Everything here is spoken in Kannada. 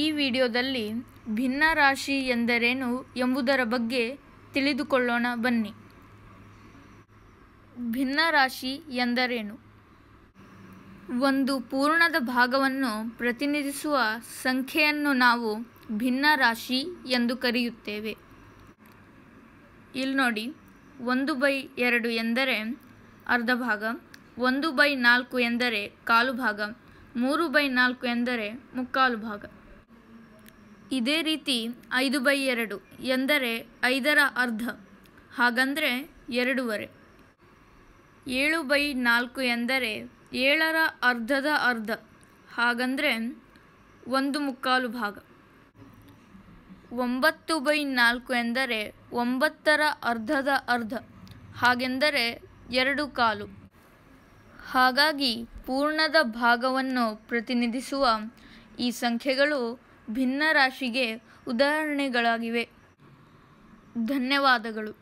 ಈ ವಿಡಿಯೋದಲ್ಲಿ ಭಿನ್ನ ರಾಶಿ ಎಂದರೇನು ಎಂಬುದರ ಬಗ್ಗೆ ತಿಳಿದುಕೊಳ್ಳೋಣ ಬನ್ನಿ ಭಿನ್ನ ರಾಶಿ ಎಂದರೇನು ಒಂದು ಪೂರ್ಣದ ಭಾಗವನ್ನು ಪ್ರತಿನಿಧಿಸುವ ಸಂಖ್ಯೆಯನ್ನು ನಾವು ಭಿನ್ನ ರಾಶಿ ಎಂದು ಕರೆಯುತ್ತೇವೆ ಇಲ್ಲಿ ನೋಡಿ ಒಂದು ಬೈ ಎರಡು ಎಂದರೆ ಅರ್ಧ ಭಾಗ ಒಂದು ಬೈ ನಾಲ್ಕು ಎಂದರೆ ಕಾಲು ಭಾಗ ಮೂರು ಬೈ ನಾಲ್ಕು ಎಂದರೆ ಮುಕ್ಕಾಲು ಭಾಗ ಇದೇ ರೀತಿ ಐದು ಬೈ ಎರಡು ಎಂದರೆ ಐದರ ಅರ್ಧ ಹಾಗಂದರೆ ಎರಡೂವರೆ ಏಳು ಬೈ ನಾಲ್ಕು ಎಂದರೆ ಏಳರ ಅರ್ಧದ ಅರ್ಧ ಹಾಗಂದರೆ ಒಂದು ಮುಕ್ಕಾಲು ಭಾಗ ಒಂಬತ್ತು ಬೈ ನಾಲ್ಕು ಎಂದರೆ ಒಂಬತ್ತರ ಅರ್ಧದ ಅರ್ಧ ಹಾಗೆಂದರೆ ಎರಡು ಕಾಲು ಹಾಗಾಗಿ ಪೂರ್ಣದ ಭಾಗವನ್ನು ಪ್ರತಿನಿಧಿಸುವ ಈ ಸಂಖ್ಯೆಗಳು ಭಿನ್ನರಾಶಿಗೆ ಉದಾಹರಣೆಗಳಾಗಿವೆ ಧನ್ಯವಾದಗಳು